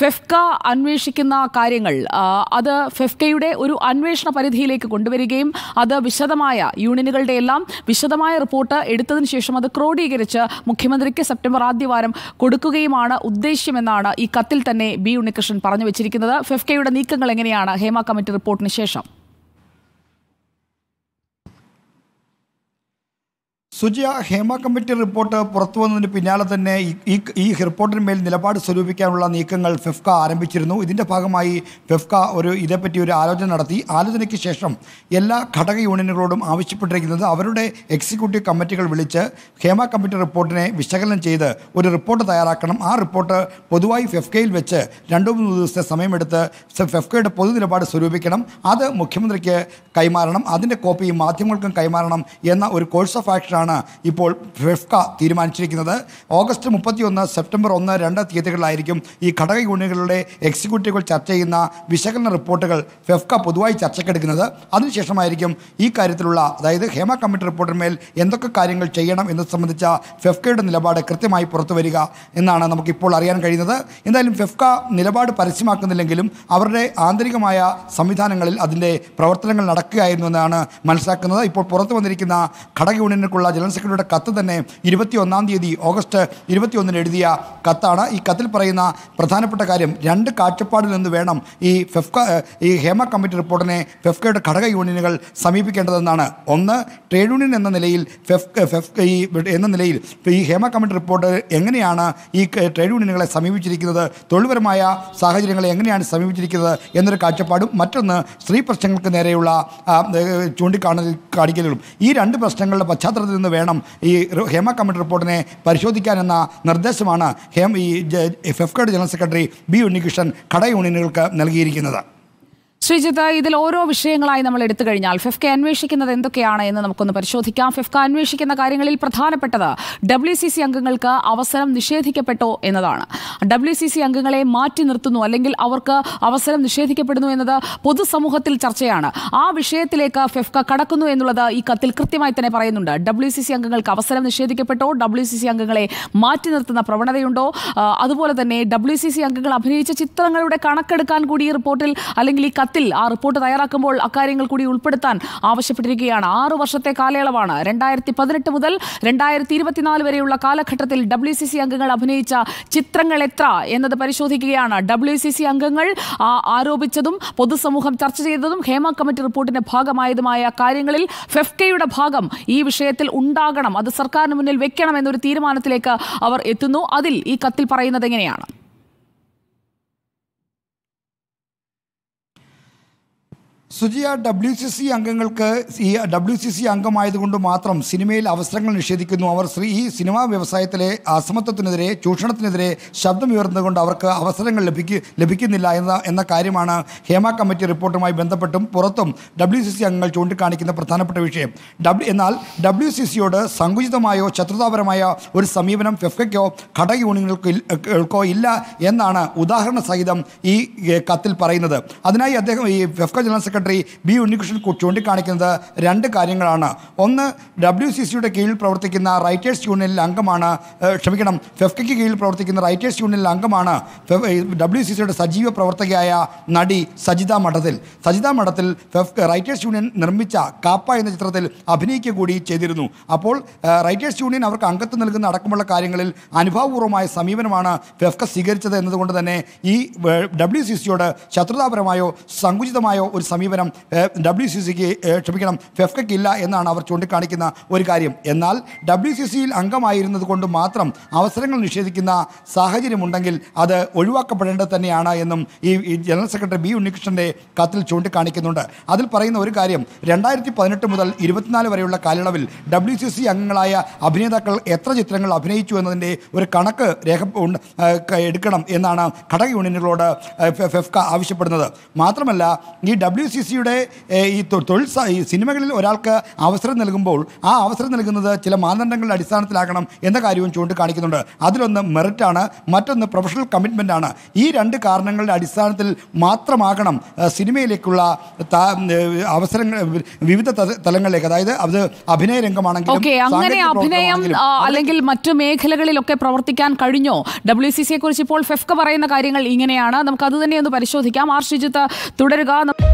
ഫെഫ്ക അന്വേഷിക്കുന്ന കാര്യങ്ങൾ അത് ഫെഫ്കയുടെ ഒരു അന്വേഷണ പരിധിയിലേക്ക് കൊണ്ടുവരികയും അത് വിശദമായ യൂണിയനുകളുടെ എല്ലാം വിശദമായ റിപ്പോർട്ട് എടുത്തതിന് ശേഷം അത് ക്രോഡീകരിച്ച് മുഖ്യമന്ത്രിക്ക് സെപ്റ്റംബർ ആദ്യവാരം കൊടുക്കുകയുമാണ് ഉദ്ദേശ്യമെന്നാണ് ഈ കത്തിൽ തന്നെ ബി ഉണ്ണികൃഷ്ണൻ പറഞ്ഞു വെച്ചിരിക്കുന്നത് ഫെഫ്കയുടെ നീക്കങ്ങൾ എങ്ങനെയാണ് ഹേമ കമ്മിറ്റി റിപ്പോർട്ടിന് ശേഷം സുജിയ ഹേമ കമ്മിറ്റി റിപ്പോർട്ട് പുറത്തു വന്നതിന് പിന്നാലെ തന്നെ ഈ ഈ റിപ്പോർട്ടിന്മേൽ നിലപാട് സ്വരൂപിക്കാനുള്ള നീക്കങ്ങൾ ഫെഫ്ക ആരംഭിച്ചിരുന്നു ഇതിൻ്റെ ഭാഗമായി ഫെഫ്ക ഒരു ഇതേപ്പറ്റി ഒരു ആലോചന നടത്തി ആലോചനയ്ക്ക് ശേഷം എല്ലാ ഘടക യൂണിയനുകളോടും ആവശ്യപ്പെട്ടിരിക്കുന്നത് അവരുടെ എക്സിക്യൂട്ടീവ് കമ്മിറ്റികൾ വിളിച്ച് ഹേമ കമ്മിറ്റി റിപ്പോർട്ടിനെ വിശകലനം ചെയ്ത് ഒരു റിപ്പോർട്ട് തയ്യാറാക്കണം ആ റിപ്പോർട്ട് പൊതുവായി ഫെഫ്കയിൽ വെച്ച് രണ്ടു മൂന്ന് ദിവസത്തെ സമയമെടുത്ത് ഫെഫ്കയുടെ പൊതു നിലപാട് സ്വരൂപിക്കണം അത് മുഖ്യമന്ത്രിക്ക് കൈമാറണം അതിൻ്റെ കോപ്പി മാധ്യമങ്ങൾക്കും കൈമാറണം എന്ന ഒരു കോഴ്സ് ഓഫ് ആക്ഷനാണ് നൽകാനാണ് ഇപ്പോൾ ഫെഫ്ക തീരുമാനിച്ചിരിക്കുന്നത് ഓഗസ്റ്റ് മുപ്പത്തിയൊന്ന് സെപ്റ്റംബർ ഒന്ന് രണ്ട് തീയതികളിലായിരിക്കും ഈ ഘടക യൂണിയനുകളുടെ എക്സിക്യൂട്ടീവുകൾ ചർച്ച ചെയ്യുന്ന വിശകലന റിപ്പോർട്ടുകൾ ഫെഫ്ക പൊതുവായി ചർച്ചയ്ക്കെടുക്കുന്നത് അതിനുശേഷമായിരിക്കും ഈ കാര്യത്തിലുള്ള അതായത് ഹേമ കമ്മിറ്റി റിപ്പോർട്ടിന്മേൽ എന്തൊക്കെ കാര്യങ്ങൾ ചെയ്യണം എന്നത് സംബന്ധിച്ച ഫെഫ്കയുടെ നിലപാട് കൃത്യമായി പുറത്തു വരിക എന്നാണ് നമുക്കിപ്പോൾ അറിയാൻ കഴിയുന്നത് എന്തായാലും ഫെഫ്ക നിലപാട് പരസ്യമാക്കുന്നില്ലെങ്കിലും അവരുടെ ആന്തരികമായ സംവിധാനങ്ങളിൽ അതിൻ്റെ പ്രവർത്തനങ്ങൾ നടക്കുകയായിരുന്നു എന്നാണ് മനസ്സിലാക്കുന്നത് ഇപ്പോൾ പുറത്തു വന്നിരിക്കുന്ന ഘടക യൂണിയനുക്കുള്ള ജനറൽ സെക്രട്ടറിയുടെ കത്ത് തന്നെ ഇരുപത്തിയൊന്നാം തീയതി ഓഗസ്റ്റ് ഇരുപത്തിയൊന്നിന് എഴുതിയ കത്താണ് ഈ കത്തിൽ പറയുന്ന പ്രധാനപ്പെട്ട കാര്യം രണ്ട് കാഴ്ചപ്പാടിൽ നിന്ന് വേണം ഈ ഫെഫ്ക ഈ ഹേമ കമ്മിറ്റി റിപ്പോർട്ടിനെ ഫെഫ്കയുടെ ഘടക യൂണിയനുകൾ സമീപിക്കേണ്ടതെന്നാണ് ഒന്ന് ട്രേഡ് യൂണിയൻ എന്ന നിലയിൽ ഫെഫ് ഫെഫ് ഈ എന്ന നിലയിൽ ഈ ഹേമ കമ്മിറ്റി റിപ്പോർട്ട് എങ്ങനെയാണ് ഈ ട്രേഡ് യൂണിയനുകളെ സമീപിച്ചിരിക്കുന്നത് തൊഴിൽപരമായ സാഹചര്യങ്ങളെ എങ്ങനെയാണ് സമീപിച്ചിരിക്കുന്നത് എന്നൊരു കാഴ്ചപ്പാടും മറ്റൊന്ന് സ്ത്രീ പ്രശ്നങ്ങൾക്ക് നേരെയുള്ള ചൂണ്ടിക്കാണൽ കാണിക്കലുകളും ഈ രണ്ട് പ്രശ്നങ്ങളുടെ പശ്ചാത്തലത്തിൽ നിന്ന് വേണം ഈ ഹേമ കമ്മിറ്റി റിപ്പോർട്ടിനെ പരിശോധിക്കാനെന്ന നിർദ്ദേശമാണ് ഹേം ഈ ഫെഫ്കോയുടെ ജനറൽ സെക്രട്ടറി ബി ഉണ്ണികൃഷ്ണൻ കട യൂണിയനുകൾക്ക് നൽകിയിരിക്കുന്നത് ശ്രീജിത്ത് ഇതിൽ ഓരോ വിഷയങ്ങളായി നമ്മൾ എടുത്തു കഴിഞ്ഞാൽ ഫിഫ്ക അന്വേഷിക്കുന്നത് എന്തൊക്കെയാണ് എന്ന് നമുക്കൊന്ന് പരിശോധിക്കാം ഫിഫ്ക അന്വേഷിക്കുന്ന കാര്യങ്ങളിൽ പ്രധാനപ്പെട്ടത് ഡബ്ല്യു സി സി അംഗങ്ങൾക്ക് അവസരം നിഷേധിക്കപ്പെട്ടോ എന്നതാണ് ഡബ്ല്യു സി സി അംഗങ്ങളെ മാറ്റി നിർത്തുന്നു അല്ലെങ്കിൽ അവർക്ക് അവസരം നിഷേധിക്കപ്പെടുന്നു എന്നത് പൊതുസമൂഹത്തിൽ ചർച്ചയാണ് ആ വിഷയത്തിലേക്ക് ഫിഫ്ക കടക്കുന്നു എന്നുള്ളത് ഈ കത്തിൽ കൃത്യമായി തന്നെ പറയുന്നുണ്ട് ഡബ്ല്യു സി സി അംഗങ്ങൾക്ക് അവസരം നിഷേധിക്കപ്പെട്ടോ ഡബ്ല്യു സി സി അംഗങ്ങളെ മാറ്റി നിർത്തുന്ന പ്രവണതയുണ്ടോ അതുപോലെ തന്നെ ഡബ്ല്യു സി സി അംഗങ്ങൾ അഭിനയിച്ച ചിത്രങ്ങളുടെ കണക്കെടുക്കാൻ കൂടി ഈ റിപ്പോർട്ടിൽ അല്ലെങ്കിൽ ഈ കത്തിൽ ഘട്ടത്തിൽ ആ റിപ്പോർട്ട് തയ്യാറാക്കുമ്പോൾ അക്കാര്യങ്ങൾ കൂടി ഉൾപ്പെടുത്താൻ ആവശ്യപ്പെട്ടിരിക്കുകയാണ് ആറു വർഷത്തെ കാലയളവാണ് രണ്ടായിരത്തി പതിനെട്ട് മുതൽ രണ്ടായിരത്തി ഇരുപത്തിനാല് വരെയുള്ള കാലഘട്ടത്തിൽ ഡബ്ല്യു സി സി അംഗങ്ങൾ അഭിനയിച്ച ചിത്രങ്ങൾ എത്ര എന്നത് പരിശോധിക്കുകയാണ് ഡബ്ല്യു സി സി അംഗങ്ങൾ ആരോപിച്ചതും പൊതുസമൂഹം ചർച്ച ചെയ്തതും ഹേമ കമ്മിറ്റി റിപ്പോർട്ടിന്റെ ഭാഗമായതുമായ കാര്യങ്ങളിൽ ഫെഫ്കയുടെ ഭാഗം ഈ വിഷയത്തിൽ ഉണ്ടാകണം അത് സർക്കാരിന് മുന്നിൽ വെക്കണം എന്നൊരു തീരുമാനത്തിലേക്ക് അവർ എത്തുന്നു അതിൽ ഈ കത്തിൽ പറയുന്നത് എങ്ങനെയാണ് സുജിയ ഡബ്ല്യു സി സി അംഗങ്ങൾക്ക് ഈ ഡബ്ല്യു സി സി അംഗമായതുകൊണ്ട് മാത്രം സിനിമയിൽ അവസരങ്ങൾ നിഷേധിക്കുന്നു അവർ സ്ത്രീ ഈ സിനിമാ വ്യവസായത്തിലെ അസമത്വത്തിനെതിരെ ചൂഷണത്തിനെതിരെ ശബ്ദമുയർന്നതുകൊണ്ട് അവർക്ക് അവസരങ്ങൾ ലഭിക്കു ലഭിക്കുന്നില്ല എന്ന എന്ന കാര്യമാണ് ഹേമ കമ്മിറ്റി റിപ്പോർട്ടുമായി ബന്ധപ്പെട്ടും പുറത്തും ഡബ്ല്യു സി സി അംഗങ്ങൾ ചൂണ്ടിക്കാണിക്കുന്ന പ്രധാനപ്പെട്ട വിഷയം ഡബ്ല്യു എന്നാൽ ഡബ്ല്യു സി സിയോട് സങ്കുചിതമായോ ശത്രുതാപരമായ ഒരു സമീപനം ഫെഫ്കയ്ക്കോ ഘടക യൂണിയനുകൾക്കോ ഇല്ല എന്നാണ് ഉദാഹരണ സഹിതം ഈ കത്തിൽ പറയുന്നത് അതിനായി അദ്ദേഹം ഈ FEFKA general secretary secretary B Unnikrishnan ചൂണ്ടിക്കാണിക്കുന്നത് രണ്ട് കാര്യങ്ങളാണ് ഒന്ന് ഡബ്ല്യു സി സിയുടെ കീഴിൽ പ്രവർത്തിക്കുന്ന റൈറ്റേഴ്സ് യൂണിയനിൽ അംഗമാണ് ക്ഷമിക്കണം ഫെഫ്കയ്ക്ക് കീഴിൽ പ്രവർത്തിക്കുന്ന റൈറ്റേഴ്സ് യൂണിയനിൽ അംഗമാണ് ഡബ്ല്യു സി സിയുടെ സജീവ പ്രവർത്തകയായ നടി സജിത മഠത്തിൽ സജിത മഠത്തിൽ റൈറ്റേഴ്സ് യൂണിയൻ നിർമ്മിച്ച കാപ്പ എന്ന ചിത്രത്തിൽ അഭിനയിക്കുക കൂടി ചെയ്തിരുന്നു അപ്പോൾ റൈറ്റേഴ്സ് യൂണിയൻ അവർക്ക് അംഗത്വം നൽകുന്ന അടക്കമുള്ള കാര്യങ്ങളിൽ അനുഭാവപൂർവ്വമായ സമീപനമാണ് ഫെഫ്ക സ്വീകരിച്ചത് എന്നതുകൊണ്ട് തന്നെ ഈ ഡബ്ല്യു സി സിയോട് ശത്രുതാപരമായോ സങ്കുചിതമായോ ഒരു സമീപനം സമീപനം ഡബ്ല്യു സി സിക്ക് ക്ഷമിക്കണം ഫെഫ്കയ്ക്ക് ഇല്ല എന്നാണ് അവർ ചൂണ്ടിക്കാണിക്കുന്ന ഒരു കാര്യം എന്നാൽ ഡബ്ല്യു സി സിയിൽ അംഗമായിരുന്നത് കൊണ്ട് മാത്രം അവസരങ്ങൾ നിഷേധിക്കുന്ന സാഹചര്യമുണ്ടെങ്കിൽ അത് ഒഴിവാക്കപ്പെടേണ്ടത് തന്നെയാണ് എന്നും ഈ ജനറൽ സെക്രട്ടറി ബി ഉണ്ണികൃഷ്ണൻ്റെ കത്തിൽ ചൂണ്ടിക്കാണിക്കുന്നുണ്ട് അതിൽ പറയുന്ന ഒരു കാര്യം രണ്ടായിരത്തി പതിനെട്ട് മുതൽ ഇരുപത്തിനാല് വരെയുള്ള കാലയളവിൽ ഡബ്ല്യു സി സി അംഗങ്ങളായ അഭിനേതാക്കൾ എത്ര ചിത്രങ്ങൾ അഭിനയിച്ചു എന്നതിൻ്റെ ഒരു കണക്ക് രേഖ എടുക്കണം എന്നാണ് ഘടക യൂണിയനുകളോട് ഫെഫ്ക ആവശ്യപ്പെടുന്നത് മാത്രമല്ല ഈ ഡബ്ല്യു സി സി സിയുടെ ഈ തൊഴിൽ ഈ സിനിമകളിൽ ഒരാൾക്ക് അവസരം നൽകുമ്പോൾ ആ അവസരം നൽകുന്നത് ചില മാനദണ്ഡങ്ങളുടെ അടിസ്ഥാനത്തിലാകണം എന്ന കാര്യവും ചൂണ്ടിക്കാണിക്കുന്നുണ്ട് അതിലൊന്ന് മെറിറ്റാണ് മറ്റൊന്ന് പ്രൊഫഷണൽ കമ്മിറ്റ്മെൻ്റ് ആണ് ഈ രണ്ട് കാരണങ്ങളുടെ അടിസ്ഥാനത്തിൽ മാത്രമാകണം സിനിമയിലേക്കുള്ള അവസരങ്ങൾ വിവിധ തലങ്ങളിലേക്ക് അതായത് അത് അഭിനയ രംഗമാണെങ്കിൽ അഭിനയം അല്ലെങ്കിൽ മറ്റു മേഖലകളിലൊക്കെ പ്രവർത്തിക്കാൻ കഴിഞ്ഞോ ഡബ്ല്യു സി സിയെ കുറിച്ച് ഇപ്പോൾ ഫെഫ്ക പറയുന്ന കാര്യങ്ങൾ ഇങ്ങനെയാണ് നമുക്ക് അത് തന്നെ ഒന്ന് പരിശോധിക്കാം ആർ ശുചിത്വ തുടരുക